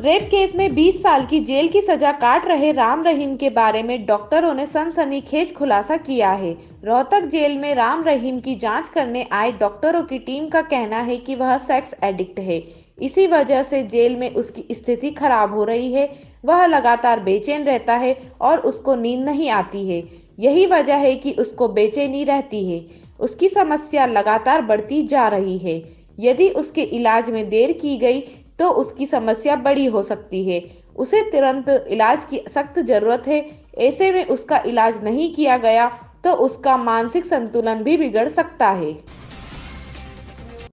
rape case में 20 साल की जेल की सजा काट रहे राम रहीम के बारे में डॉक्टरों ने सनसनीखेज खुलासा किया है रोहतक जेल में राम रहीम की जांच करने आए डॉक्टरों की टीम का कहना है कि वह सेक्स एडिक्ट है इसी वजह से जेल में उसकी स्थिति खराब हो रही है वह लगातार बेचैन रहता है और उसको नींद नहीं आती है यही वजह है कि उसको बेचैनी रहती है उसकी समस्या लगातार बढ़ती जा रही है यदि उसके इलाज में देर की गई तो उसकी समस्या बड़ी हो सकती है उसे तुरंत इलाज की सख्त जरूरत है ऐसे में उसका इलाज नहीं किया गया तो उसका मानसिक संतुलन भी बिगड़ सकता है